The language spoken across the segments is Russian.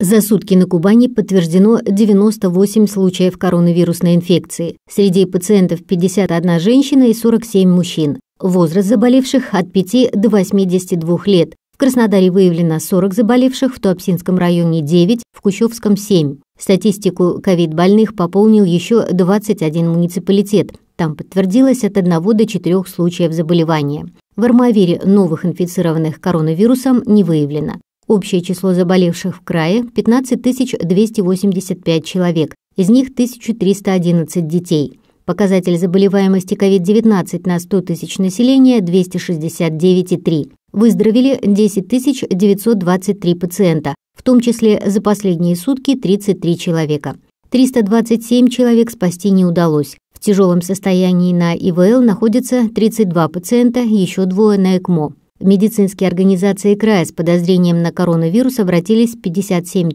За сутки на Кубани подтверждено 98 случаев коронавирусной инфекции. Среди пациентов 51 женщина и 47 мужчин. Возраст заболевших от 5 до 82 лет. В Краснодаре выявлено 40 заболевших, в Туапсинском районе 9, в Кущевском 7. Статистику ковид-больных пополнил еще 21 муниципалитет. Там подтвердилось от 1 до 4 случаев заболевания. В Армавире новых инфицированных коронавирусом не выявлено. Общее число заболевших в крае – 15 285 человек, из них 1311 детей. Показатель заболеваемости COVID-19 на 100 тысяч населения – 269,3. Выздоровели 10 923 пациента, в том числе за последние сутки 33 человека. 327 человек спасти не удалось. В тяжелом состоянии на ИВЛ находятся 32 пациента, еще двое на ЭКМО медицинские организации края с подозрением на коронавирус обратились 57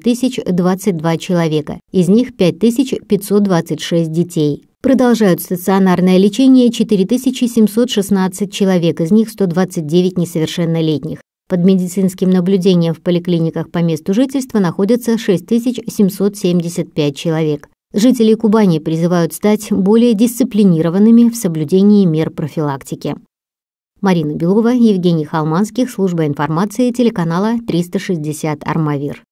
022 человека, из них 5526 детей. Продолжают стационарное лечение 4716 человек, из них 129 несовершеннолетних. Под медицинским наблюдением в поликлиниках по месту жительства находятся 6775 человек. Жители Кубани призывают стать более дисциплинированными в соблюдении мер профилактики. Марина Белова, Евгений Халманских, служба информации телеканала 360 «Армавир».